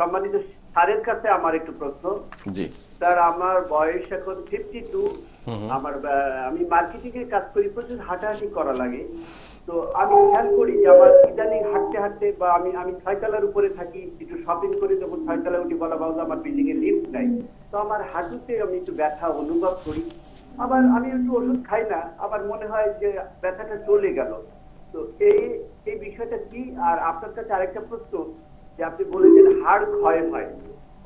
সম্মানিত স্যারের কাছে আমার একটু প্রশ্ন জি স্যার আমার বয়স এখন আমার আমি মার্কেটিং এর কাজ করি প্রচুর হাঁটাহাঁটি করা লাগে তো আমি খেয়াল করি যে আমার ইদানিং হাঁটতে হাঁটতে বা আমি আমি ছয়তলার উপরে থাকি একটু শপিং করি ছয়তলা উঠি বলা আমার বিল্ডিং এর নাই তো আমার হাঁটুতে আমি একটু ব্যথা অনুভব করি আবার আমি একটু ওষুধ খাই না আবার মনে হয় যে ব্যথাটা চলে গেল তো এই এই বিষয়টা কি আর আপনার কাছে আরেকটা প্রশ্ন যে আপনি বলে হাড় ক্ষয় হয়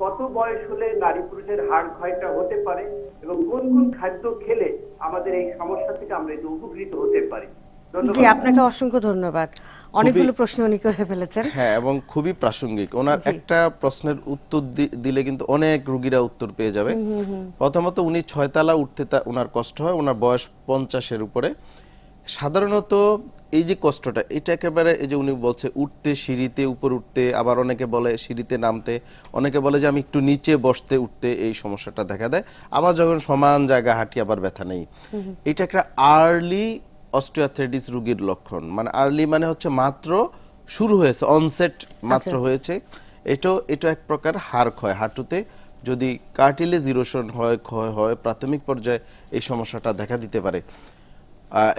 কত বয়স হলে নারী পুরুষের হাড় ক্ষয়টা হতে পারে এবং কোন কোন খাদ্য খেলে আমাদের এই সমস্যা থেকে আমরা একটু উপকৃত হতে পারি জি আপনাকে অসংখ্য ধন্যবাদ অনেকগুলো প্রশ্ন উনি করে ফেলেছেন হ্যাঁ এবং খুবই প্রাসঙ্গিক ওনার একটা প্রশ্নের উত্তর দিলে কিন্তু অনেক রোগীরা উত্তর পেয়ে যাবে প্রথমত উনি ছয়তলা উঠতে ওনার কষ্ট হয় ওনার বয়স পঞ্চাশের উপরে সাধারণত এই যে কষ্টটা এটা একেবারে এই যে উনি বলছে উঠতে সিঁড়িতে উপর উঠতে আবার অনেকে বলে সিঁড়িতে নামতে অনেকে বলে যে আমি একটু নিচে বসতে উঠতে এই সমস্যাটা দেখা দেয় আবার যখন সমান জায়গা হাঁটি আবার ব্যথা নেই এটা একটা আর্লি অস্টিওথ্রেটিস রুগীর লক্ষণ মানে আর্লি মানে হচ্ছে মাত্র শুরু হয়েছে অনসেট মাত্র আচ্ছা। হয়েছে এটাও এটা এক প্রকার হার ক্ষয় হাঁটুতে যদি কার্টিলে জিরোশন হয় ক্ষয় হয় প্রাথমিক পর্যায়ে এই সমস্যাটা দেখা দিতে পারে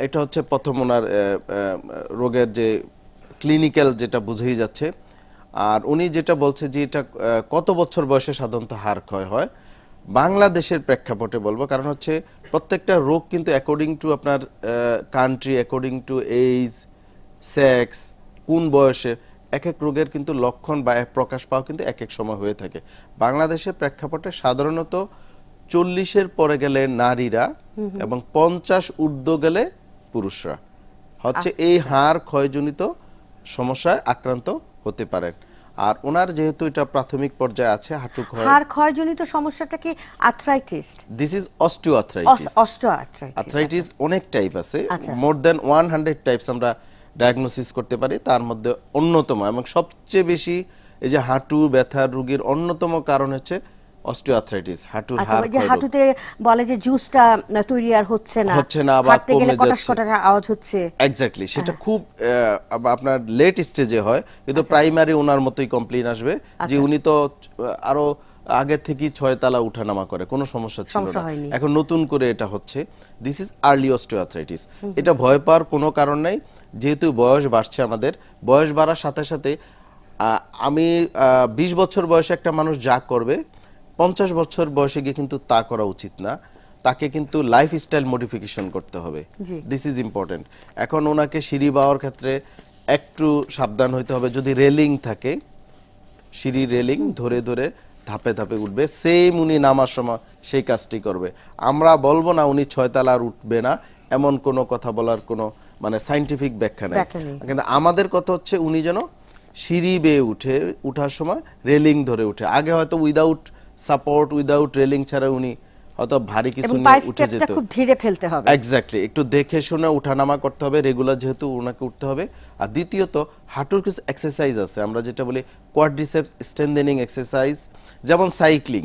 এটা হচ্ছে প্রথম ওনার রোগের যে ক্লিনিক্যাল যেটা বুঝেই যাচ্ছে আর উনি যেটা বলছে যে এটা কত বছর বয়সে সাধারণত হার ক্ষয় হয় বাংলাদেশের প্রেক্ষাপটে বলবো কারণ হচ্ছে প্রত্যেকটা রোগ কিন্তু অ্যাকর্ডিং টু আপনার country according to age sex কোন বয়সে এক এক রোগের কিন্তু লক্ষণ বা প্রকাশ পাওয়া কিন্তু এক এক সময় হয়ে থাকে বাংলাদেশের প্রেক্ষাপটে সাধারণত চল্লিশের পরে গেলে নারীরা এবং পঞ্চাশ ঊর্ধ্ব গেলে পুরুষরা হচ্ছে এই আচ্ছা। হাড় ক্ষয়জনিত সমস্যায় আক্রান্ত হতে পারেন আর ওনার যেহেতু এটা প্রাথমিক পর্যায়ে আছে হাঁটু হাড় ক্ষয়জনিত সমস্যাটা কি arthritis this is osteoarthritis osteoarthritis arthritis অনেক টাইপ আছে মোর দ্যান 100 টাইপস আমরা ডায়াগনোসিস করতে পারি তার মধ্যে অন্যতম এবং সবচেয়ে বেশি এই যে হাঁটু ব্যথার রোগীর অন্যতম কারণ হচ্ছে অস্টিওআর্থ্রাইটিস হাঁটুর আচ্ছা, হাড় যে হাঁটুতে বলে যে জুসটা তৈরি আর হচ্ছে না হচ্ছে না বা কমে যাচ্ছে আওয়াজ হচ্ছে এক্স্যাক্টলি সেটা হ্যাঁ। খুব আপনার লেট স্টেজে হয় কিন্তু প্রাইমারি আচ্ছা। ওনার মতোই কমপ্লেইন আসবে যে আচ্ছা। উনি তো আরো আগে থেকে ছয় তালা উঠানামা করে কোনো সমস্যা ছিল না এখন নতুন করে এটা হচ্ছে দিস ইজ আর্লি অস্টিওআর্থ্রাইটিস এটা ভয় পাওয়ার কোনো কারণ নাই যেহেতু বয়স বাড়ছে আমাদের বয়স বাড়ার সাথে সাথে আমি বিশ বছর বয়সে একটা মানুষ যা করবে পঞ্চাশ বছর বয়সে গিয়ে কিন্তু তা করা উচিত না তাকে কিন্তু লাইফস্টাইল মডিফিকেশন করতে হবে দিস ইজ ইম্পর্টেন্ট এখন ওনাকে সিঁড়ি বাওয়ার ক্ষেত্রে একটু সাবধান হইতে হবে যদি রেলিং থাকে সিঁড়ি রেলিং ধরে ধরে ধাপে ধাপে উঠবে সেম উনি নামার সময় সেই কাজটি করবে আমরা বলবো না উনি ছয়তলার উঠবে না এমন কোনো কথা বলার কোনো মানে সাইন্টিফিক ব্যাখ্যা নেই কিন্তু আমাদের কথা হচ্ছে উনি যেন সিঁড়ি বেয়ে উঠে উঠার সময় রেলিং ধরে উঠে আগে হয়তো উইদাউট সাপোর্ট উইদাউট রেলিং ছাড়া উনি হয়তো ভারী কিছু নিয়ে উঠে যেত খুব ধীরে ফেলতে হবে এক্স্যাক্টলি একটু দেখে শুনে উঠানামা করতে হবে রেগুলার যেহেতু ওনাকে উঠতে হবে আর দ্বিতীয়ত হাঁটুর কিছু এক্সারসাইজ আছে আমরা যেটা বলি কোয়াড্রিসেপস স্ট্রেন্থেনিং এক্সারসাইজ যেমন cycling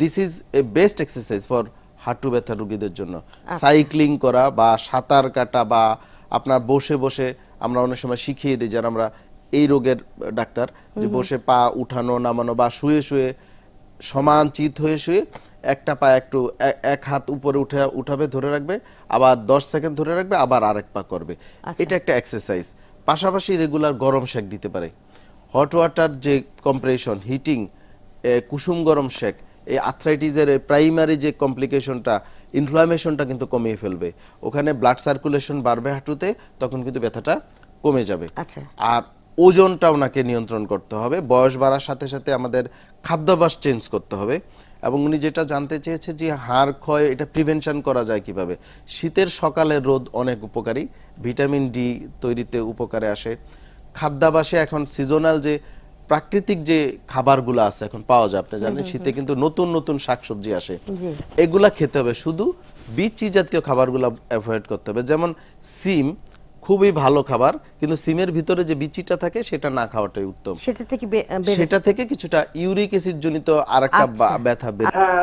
this is a best exercise for হাঁটু ব্যথা রোগীদের জন্য সাইক্লিং আচ্ছা। করা বা সাঁতার কাটা বা আপনার বসে বসে আমরা অনেক সময় শিখিয়ে দিই যারা আমরা এই রোগের ডাক্তার যে বসে পা উঠানো নামানো বা শুয়ে শুয়ে সমান চিত হয়ে শুয়ে একটা পা একটু এক হাত উপরে উঠে উঠাবে ধরে রাখবে আবার 10 সেকেন্ড ধরে রাখবে আবার আরেক পা করবে আচ্ছা। এটা একটা এক্সারসাইজ পাশাপাশি রেগুলার গরম শেক দিতে পারে হট ওয়াটার যে কম্প্রেশন হিটিং কুসুম গরম শেক এই আর্থ্রাইটিসের প্রাইমারি যে কমপ্লিকেশনটা ইনফ্লামেশনটা কিন্তু কমিয়ে ফেলবে ওখানে ব্লাড সার্কুলেশন বাড়বে হাঁটুতে তখন কিন্তু ব্যথাটা কমে যাবে আচ্ছা। আর ওজনটা ওনাকে নিয়ন্ত্রণ করতে হবে বয়স বাড়ার সাথে সাথে আমাদের খাদ্যাভ্যাস চেঞ্জ করতে হবে এবং উনি যেটা জানতে চেয়েছে যে হাড় ক্ষয় এটা প্রিভেনশন করা যায় কিভাবে শীতের সকালে রোদ অনেক উপকারী ভিটামিন ডি তৈরিতে উপকারে আসে খাদ্যাভাসে এখন সিজনাল যে প্রাকৃতিক যে খাবারগুলো আছে এখন পাওয়া যায় আপনি জানেন শীতে কিন্তু নতুন নতুন শাকসবজি আসে এগুলা খেতে হবে শুধু বিচি জাতীয় খাবারগুলো অ্যাভয়েড করতে হবে যেমন সিম খুবই ভালো খাবার কিন্তু সিমের ভিতরে যে বিচিটা থাকে সেটা না খাওয়াটাই উত্তম সেটা থেকে সেটা থেকে কিছুটা ইউরিক অ্যাসিড জনিত আরেকটা আচ্ছা। ব্যথা